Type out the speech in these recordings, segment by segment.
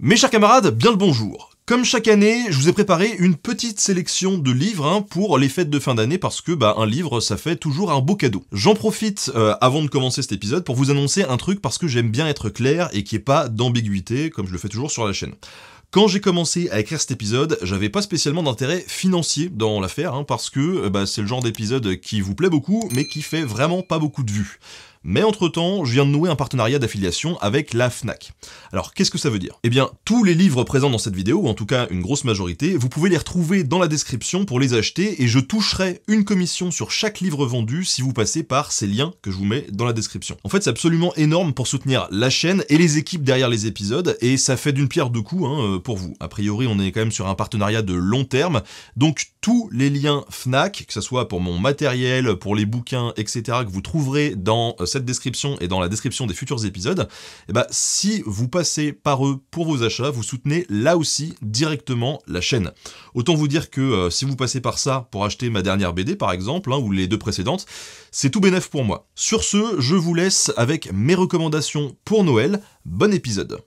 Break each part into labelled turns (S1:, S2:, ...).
S1: Mes chers camarades, bien le bonjour. Comme chaque année, je vous ai préparé une petite sélection de livres hein, pour les fêtes de fin d'année parce que bah, un livre, ça fait toujours un beau cadeau. J'en profite euh, avant de commencer cet épisode pour vous annoncer un truc parce que j'aime bien être clair et qu'il n'y ait pas d'ambiguïté comme je le fais toujours sur la chaîne. Quand j'ai commencé à écrire cet épisode, j'avais pas spécialement d'intérêt financier dans l'affaire, hein, parce que euh, bah, c'est le genre d'épisode qui vous plaît beaucoup, mais qui fait vraiment pas beaucoup de vues. Mais entre-temps, je viens de nouer un partenariat d'affiliation avec la FNAC. Alors qu'est-ce que ça veut dire Eh bien, tous les livres présents dans cette vidéo, ou en tout cas une grosse majorité, vous pouvez les retrouver dans la description pour les acheter et je toucherai une commission sur chaque livre vendu si vous passez par ces liens que je vous mets dans la description. En fait, c'est absolument énorme pour soutenir la chaîne et les équipes derrière les épisodes et ça fait d'une pierre deux coups hein, euh, pour vous. A priori, on est quand même sur un partenariat de long terme, donc tous les liens FNAC, que ce soit pour mon matériel, pour les bouquins, etc., que vous trouverez dans euh, cette description et dans la description des futurs épisodes, et eh bah, ben, si vous passez par eux pour vos achats, vous soutenez là aussi directement la chaîne. Autant vous dire que euh, si vous passez par ça pour acheter ma dernière BD par exemple, hein, ou les deux précédentes, c'est tout bénef pour moi. Sur ce, je vous laisse avec mes recommandations pour Noël. Bon épisode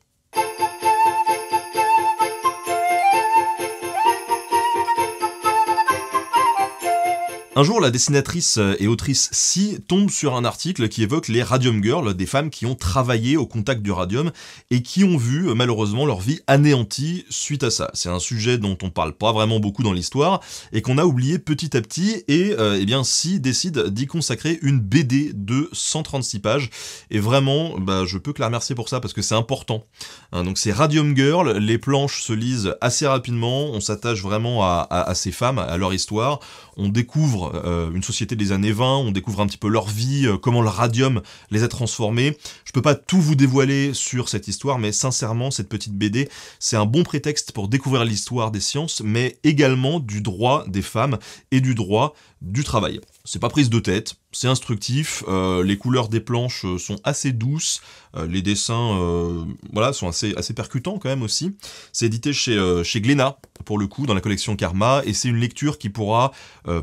S1: Un jour, la dessinatrice euh, et autrice Si tombe sur un article qui évoque les Radium Girls, des femmes qui ont travaillé au contact du radium et qui ont vu, euh, malheureusement, leur vie anéantie suite à ça. C'est un sujet dont on parle pas vraiment beaucoup dans l'histoire et qu'on a oublié petit à petit et, euh, eh bien, Si décide d'y consacrer une BD de 136 pages et vraiment, bah, je peux que la remercier pour ça parce que c'est important. Hein, donc c'est Radium Girls, les planches se lisent assez rapidement, on s'attache vraiment à ces femmes, à leur histoire, on découvre euh, une société des années 20, on découvre un petit peu leur vie, euh, comment le radium les a transformés, je peux pas tout vous dévoiler sur cette histoire, mais sincèrement, cette petite BD, c'est un bon prétexte pour découvrir l'histoire des sciences, mais également du droit des femmes et du droit du travail. C'est pas prise de tête, c'est instructif, euh, les couleurs des planches euh, sont assez douces, euh, les dessins voilà, sont assez, assez percutants quand même aussi. C'est édité chez, chez Glénat, pour le coup, dans la collection Karma, et c'est une lecture qui pourra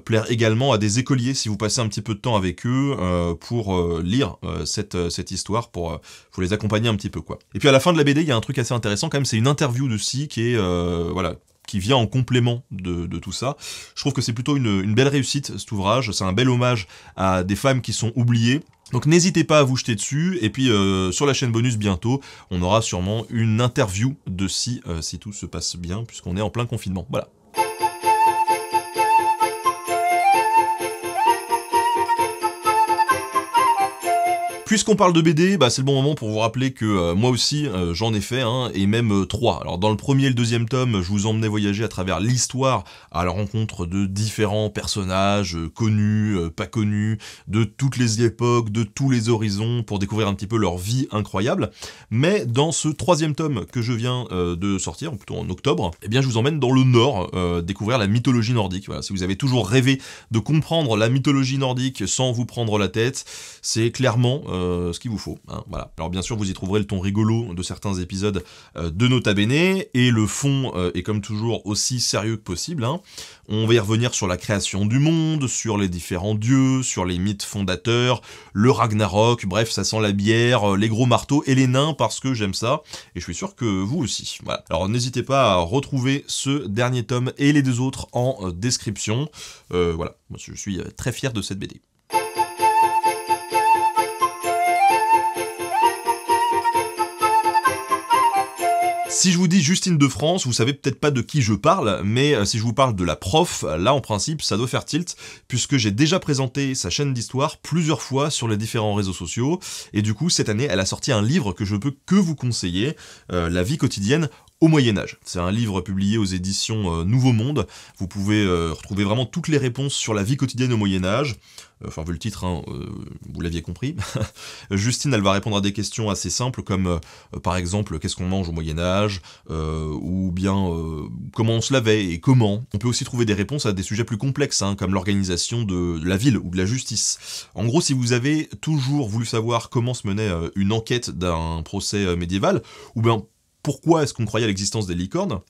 S1: plaire également à des écoliers si vous passez un petit peu de temps avec eux pour lire cette, cette histoire, pour, euh, les accompagner un petit peu quoi. Et puis à la fin de la BD, il y a un truc assez intéressant quand même, c'est une interview de Si qui est euh, voilà qui vient en complément de, tout ça. Je trouve que c'est plutôt une, belle réussite cet ouvrage, c'est un bel hommage à des femmes qui sont oubliées, donc n'hésitez pas à vous jeter dessus, et puis euh, sur la chaîne bonus bientôt, on aura sûrement une interview de si, si tout se passe bien, puisqu'on est en plein confinement. Voilà, Puisqu'on parle de BD, bah, c'est le bon moment pour vous rappeler que euh, moi aussi, euh, j'en ai fait, un et même euh, trois. Alors dans le premier et le deuxième tome, je vous emmenais voyager à travers l'histoire, à la rencontre de différents personnages, connus, pas connus, de toutes les époques, de tous les horizons, pour découvrir un petit peu leur vie incroyable. Mais dans ce troisième tome que je viens de sortir, plutôt en octobre, eh bien je vous emmène dans le Nord, découvrir la mythologie nordique. si vous avez toujours rêvé de comprendre la mythologie nordique sans vous prendre la tête, c'est clairement euh, ce qu'il vous faut. Hein, voilà. Alors bien sûr, vous y trouverez le ton rigolo de certains épisodes euh, de Nota Bene, et le fond euh, est comme toujours aussi sérieux que possible. Hein. On va y revenir sur la création du monde, sur les différents dieux, sur les mythes fondateurs, le Ragnarok, bref, ça sent la bière, les gros marteaux et les nains, parce que j'aime ça, et je suis sûr que vous aussi. Voilà. Alors n'hésitez pas à retrouver ce dernier tome et les deux autres en description. voilà, Moi, je suis très fier de cette BD. Si je vous dis Justine de France, vous savez peut-être pas de qui je parle, mais euh, si je vous parle de la prof, là en principe ça doit faire tilt, puisque j'ai déjà présenté sa chaîne d'histoire plusieurs fois sur les différents réseaux sociaux, et du coup cette année elle a sorti un livre que je peux que vous conseiller, euh, La vie quotidienne au Moyen Âge. C'est un livre publié aux éditions euh, Nouveau Monde. Vous pouvez euh, retrouver vraiment toutes les réponses sur la vie quotidienne au Moyen Âge. Euh, enfin, vu le titre, hein, vous l'aviez compris. Justine, elle va répondre à des questions assez simples comme, par exemple, qu'est-ce qu'on mange au Moyen Âge, ou bien comment on se lavait et comment. On peut aussi trouver des réponses à des sujets plus complexes, hein, comme l'organisation de la ville ou de la justice. En gros, si vous avez toujours voulu savoir comment se menait une enquête d'un procès médiéval, ou bien pourquoi est-ce qu'on croyait à l'existence des licornes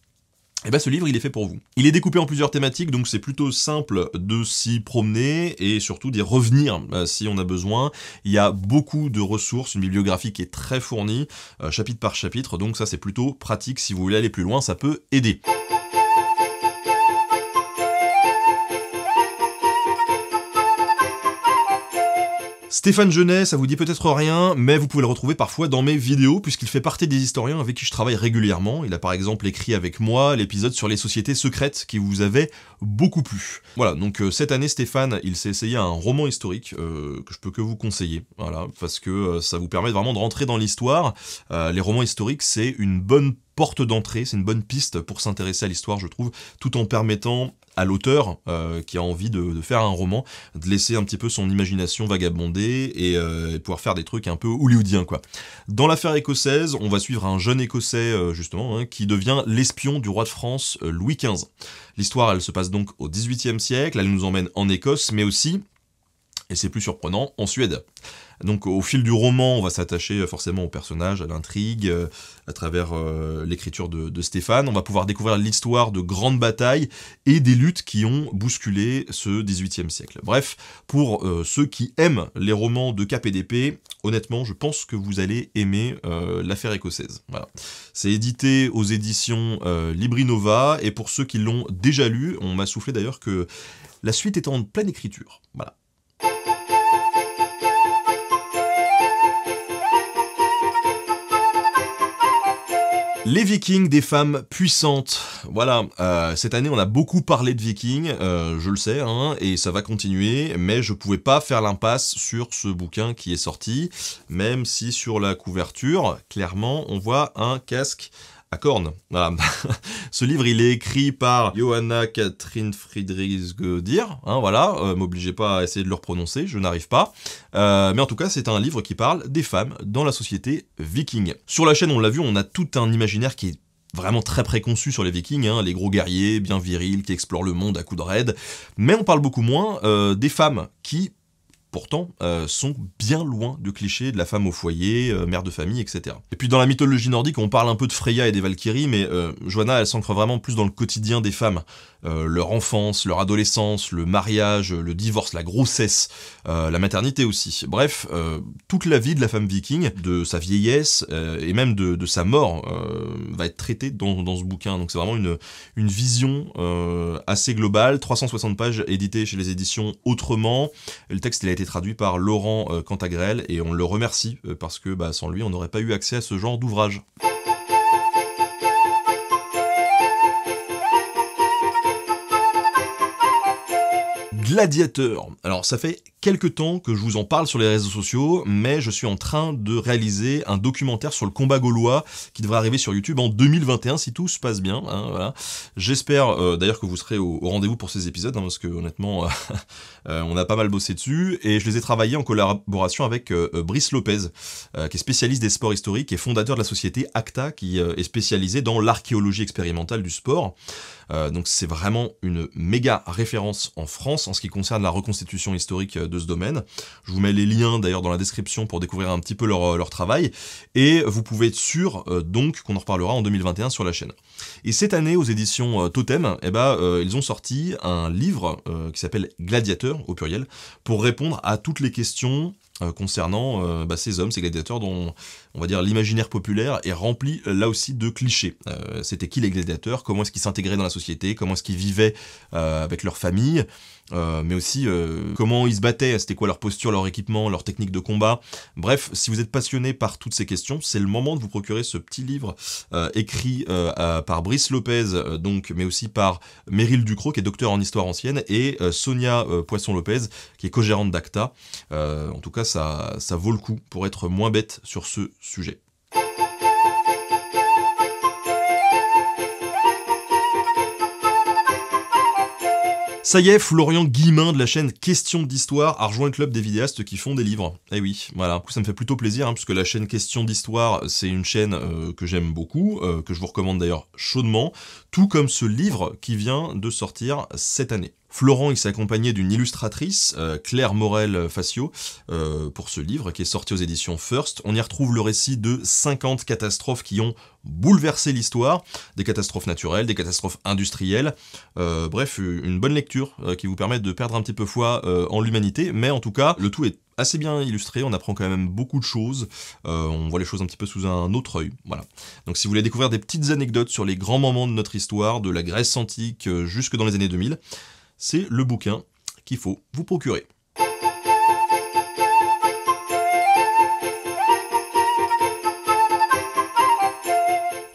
S1: eh bien ce livre il est fait pour vous. Il est découpé en plusieurs thématiques donc c'est plutôt simple de s'y promener et surtout d'y revenir euh, si on a besoin. Il y a beaucoup de ressources, une bibliographie qui est très fournie, euh, chapitre par chapitre, donc ça c'est plutôt pratique si vous voulez aller plus loin, ça peut aider. Stéphane Genet, ça vous dit peut-être rien, mais vous pouvez le retrouver parfois dans mes vidéos, puisqu'il fait partie des historiens avec qui je travaille régulièrement. Il a par exemple écrit avec moi l'épisode sur les sociétés secrètes qui vous avait beaucoup plu. Voilà, donc euh, cette année, Stéphane, il s'est essayé un roman historique euh, que je peux que vous conseiller, voilà, parce que euh, ça vous permet vraiment de rentrer dans l'histoire. les romans historiques, c'est une bonne porte d'entrée, c'est une bonne piste pour s'intéresser à l'histoire, je trouve, tout en permettant à l'auteur euh, qui a envie de, faire un roman, de laisser un petit peu son imagination vagabonder euh, et, pouvoir faire des trucs un peu hollywoodiens quoi. Dans l'affaire écossaise, on va suivre un jeune écossais euh, justement hein, qui devient l'espion du roi de France Louis XV. L'histoire elle se passe donc au XVIIIe siècle, elle nous emmène en Écosse mais aussi et c'est plus surprenant, en Suède. Donc au fil du roman, on va s'attacher euh, forcément au personnage, à l'intrigue, euh, à travers euh, l'écriture de, Stéphane. On va pouvoir découvrir l'histoire de grandes batailles et des luttes qui ont bousculé ce 18e siècle. Bref, pour ceux qui aiment les romans de KPDP, honnêtement, je pense que vous allez aimer l'affaire écossaise. Voilà. C'est édité aux éditions Librinova, et pour ceux qui l'ont déjà lu, on m'a soufflé d'ailleurs que la suite est en pleine écriture. Voilà. Les Vikings, des femmes puissantes. Voilà, euh, cette année on a beaucoup parlé de Vikings, euh, je le sais, hein, et ça va continuer, mais je pouvais pas faire l'impasse sur ce bouquin qui est sorti, même si sur la couverture, clairement, on voit un casque à cornes. Ce livre, il est écrit par Johanna Catherine Friedrich hein, voilà, euh, m'obligez pas à essayer de le prononcer, je n'arrive pas. Euh, mais en tout cas, c'est un livre qui parle des femmes dans la société viking. Sur la chaîne, on l'a vu, on a tout un imaginaire qui est vraiment très préconçu sur les vikings, hein. les gros guerriers bien virils qui explorent le monde à coups de raid. mais on parle beaucoup moins euh, des femmes qui pourtant, euh, sont bien loin du cliché de la femme au foyer, euh, mère de famille, etc. Et puis dans la mythologie nordique, on parle un peu de Freya et des Valkyries, mais euh, Joana, elle s'ancre vraiment plus dans le quotidien des femmes. Euh, leur enfance, leur adolescence, le mariage, le divorce, la grossesse, euh, la maternité aussi. Bref, euh, toute la vie de la femme viking, de sa vieillesse et même de, sa mort va être traitée dans, ce bouquin. Donc c'est vraiment une, vision assez globale, 360 pages éditées chez les éditions Autrement. Le texte a été traduit par Laurent Cantagrel et on le remercie parce que bah, sans lui on n'aurait pas eu accès à ce genre d'ouvrage. Gladiateur. Alors ça fait quelques temps que je vous en parle sur les réseaux sociaux, mais je suis en train de réaliser un documentaire sur le combat gaulois qui devrait arriver sur YouTube en 2021 si tout se passe bien. Hein, voilà. J'espère euh, d'ailleurs que vous serez au, rendez-vous pour ces épisodes, hein, parce que honnêtement, euh, on a pas mal bossé dessus, et je les ai travaillés en collaboration avec euh, Brice Lopez, qui est spécialiste des sports historiques et fondateur de la société ACTA, qui est spécialisée dans l'archéologie expérimentale du sport. donc c'est vraiment une méga référence en France en ce qui concerne la reconstitution historique de domaine. Je vous mets les liens d'ailleurs dans la description pour découvrir un petit peu leur, euh, travail. Et vous pouvez être sûr euh, donc qu'on en reparlera en 2021 sur la chaîne. Et cette année, aux éditions euh, Totem, eh ben, ils ont sorti un livre qui s'appelle Gladiateur, au pluriel, pour répondre à toutes les questions euh, concernant euh, bah, ces hommes, ces gladiateurs dont, on va dire, l'imaginaire populaire est rempli euh, là aussi de clichés. C'était qui les gladiateurs Comment est-ce qu'ils s'intégraient dans la société Comment est-ce qu'ils vivaient avec leur famille mais aussi comment ils se battaient, c'était quoi leur posture, leur équipement, leur technique de combat. Bref, si vous êtes passionné par toutes ces questions, c'est le moment de vous procurer ce petit livre écrit par Brice Lopez, donc, mais aussi par Meryl Ducrot, qui est docteur en histoire ancienne, et Sonia Poisson-Lopez, qui est co-gérante d'ACTA. en tout cas, ça, vaut le coup pour être moins bête sur ce sujet. Ça y est, Florian Guillemin de la chaîne Question d'Histoire a rejoint le club des vidéastes qui font des livres. Eh oui, voilà. ça me fait plutôt plaisir, hein, puisque la chaîne Question d'Histoire, c'est une chaîne euh, que j'aime beaucoup, euh, que je vous recommande d'ailleurs chaudement, tout comme ce livre qui vient de sortir cette année. Florent, il s'est accompagné d'une illustratrice, euh, Claire Morel Facio, euh, pour ce livre qui est sorti aux éditions First. On y retrouve le récit de 50 catastrophes qui ont bouleversé l'histoire, des catastrophes naturelles, des catastrophes industrielles. Euh, bref, une bonne lecture qui vous permet de perdre un petit peu foi en l'humanité, mais en tout cas, le tout est assez bien illustré, on apprend quand même beaucoup de choses, on voit les choses un petit peu sous un autre œil, voilà. Donc si vous voulez découvrir des petites anecdotes sur les grands moments de notre histoire, de la Grèce antique jusque dans les années 2000, c'est le bouquin qu'il faut vous procurer.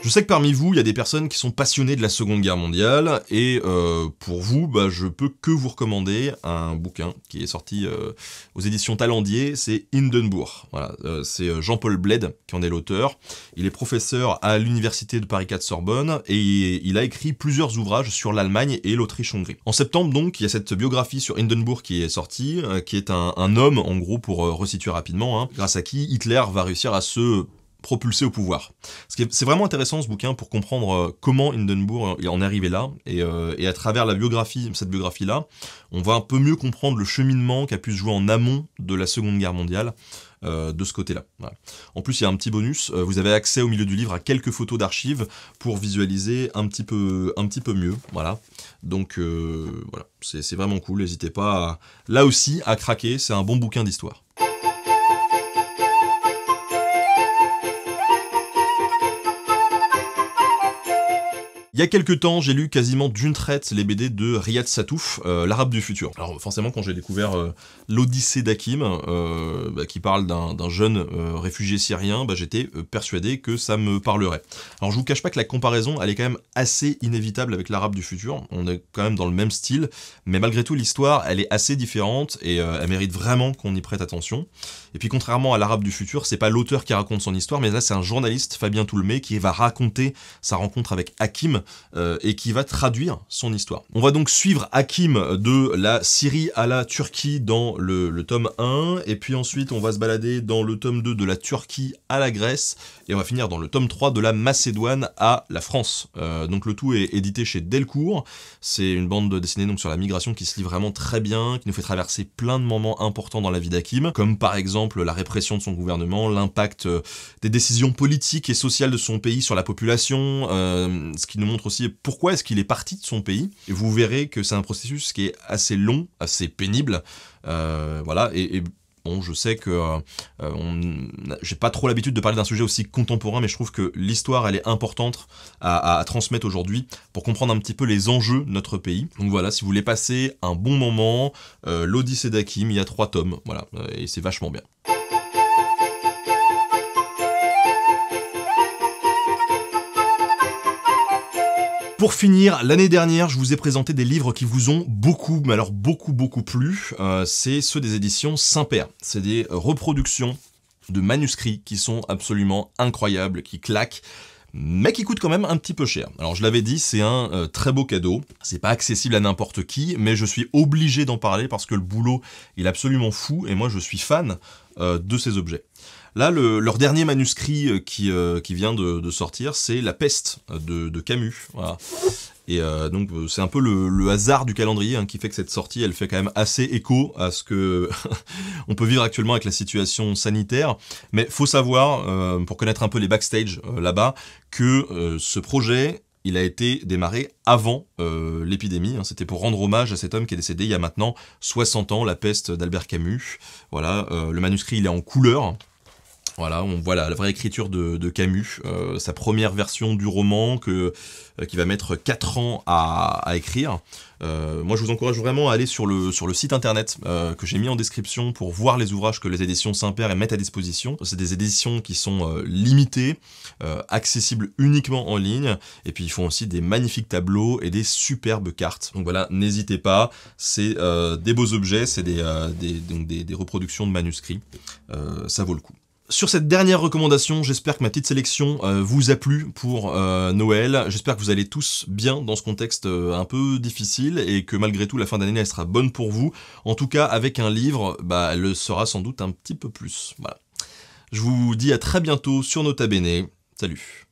S1: Je sais que parmi vous, il y a des personnes qui sont passionnées de la Seconde Guerre mondiale, et euh, pour vous, bah, je peux que vous recommander un bouquin qui est sorti euh, aux éditions Talandier, c'est Hindenburg. Euh, c'est Jean-Paul Bled qui en est l'auteur. Il est professeur à l'université de Paris 4 Sorbonne, et il a écrit plusieurs ouvrages sur l'Allemagne et l'Autriche-Hongrie. En septembre donc, il y a cette biographie sur Hindenburg qui est sortie, qui est un, homme, en gros, pour resituer rapidement, hein, grâce à qui Hitler va réussir à se propulsé au pouvoir. C'est vraiment intéressant ce bouquin pour comprendre euh, comment Hindenburg en est arrivé là, euh, et, à travers la biographie, cette biographie-là, on va un peu mieux comprendre le cheminement qu'a pu se jouer en amont de la Seconde Guerre mondiale, euh, de ce côté-là. En plus, il y a un petit bonus, vous avez accès au milieu du livre à quelques photos d'archives pour visualiser un petit peu, un petit peu mieux. Voilà. Donc voilà, c'est vraiment cool, n'hésitez pas là aussi à craquer, c'est un bon bouquin d'histoire. Il y a quelques temps, j'ai lu quasiment d'une traite les BD de Riyad Satouf, euh, l'arabe du futur. Alors forcément, quand j'ai découvert euh, l'Odyssée d'Akim, euh, bah, qui parle d'un jeune réfugié syrien, bah, j'étais persuadé que ça me parlerait. Alors je vous cache pas que la comparaison, elle est quand même assez inévitable avec l'arabe du futur. On est quand même dans le même style, mais malgré tout, l'histoire, elle est assez différente et elle mérite vraiment qu'on y prête attention. Et puis contrairement à l'arabe du futur, c'est pas l'auteur qui raconte son histoire, mais là c'est un journaliste, Fabien Toulmé, qui va raconter sa rencontre avec Hakim, euh, euh, et qui va traduire son histoire. On va donc suivre Hakim de la Syrie à la Turquie dans le, tome 1, et puis ensuite on va se balader dans le tome 2 de la Turquie à la Grèce, et on va finir dans le tome 3 de la Macédoine à la France. Euh, donc le tout est édité chez Delcourt, c'est une bande dessinée donc sur la migration qui se lit vraiment très bien, qui nous fait traverser plein de moments importants dans la vie d'Hakim, comme par exemple la répression de son gouvernement, l'impact des décisions politiques et sociales de son pays sur la population, ce qui nous montre aussi pourquoi est-ce qu'il est parti de son pays. Et vous verrez que c'est un processus qui est assez long, assez pénible. Euh, voilà, et, Bon, je sais que euh, j'ai pas trop l'habitude de parler d'un sujet aussi contemporain, mais je trouve que l'histoire, elle est importante à, transmettre aujourd'hui pour comprendre un petit peu les enjeux de notre pays. Donc voilà, si vous voulez passer un bon moment, euh, l'Odyssée d'Akim, il y a trois tomes, voilà, et c'est vachement bien. Pour finir, l'année dernière, je vous ai présenté des livres qui vous ont beaucoup, mais alors beaucoup, beaucoup plu. Euh, c'est ceux des éditions Saint-Père. C'est des reproductions de manuscrits qui sont absolument incroyables, qui claquent mais qui coûtent quand même un petit peu cher. Alors je l'avais dit, c'est un euh, très beau cadeau, c'est pas accessible à n'importe qui, mais je suis obligé d'en parler parce que le boulot il est absolument fou et moi je suis fan euh, de ces objets. Là, leur dernier manuscrit euh, qui, euh, qui vient de, sortir, c'est La peste de, Camus. Et euh, donc c'est un peu le, hasard du calendrier hein, qui fait que cette sortie, elle fait quand même assez écho à ce que on peut vivre actuellement avec la situation sanitaire. Mais faut savoir, pour connaître un peu les backstage là-bas, que ce projet, il a été démarré avant l'épidémie. Hein. C'était pour rendre hommage à cet homme qui est décédé il y a maintenant 60 ans, la peste d'Albert Camus. Voilà, le manuscrit il est en couleur. Voilà, on voit la, vraie écriture de, Camus, euh, sa première version du roman que, euh, qui va mettre 4 ans à, écrire. Euh, moi, je vous encourage vraiment à aller sur le, sur le site internet que j'ai mis en description pour voir les ouvrages que les éditions Saint-Père mettent à disposition. C'est des éditions qui sont limitées, accessibles uniquement en ligne, et puis ils font aussi des magnifiques tableaux et des superbes cartes. Donc voilà, n'hésitez pas, c'est des beaux objets, c'est des, des, reproductions de manuscrits, ça vaut le coup sur cette dernière recommandation, j'espère que ma petite sélection euh, vous a plu pour euh, Noël. J'espère que vous allez tous bien dans ce contexte euh, un peu difficile et que malgré tout la fin d'année elle sera bonne pour vous. En tout cas, avec un livre, bah, elle le sera sans doute un petit peu plus. Voilà. Je vous dis à très bientôt sur Nota Bene. Salut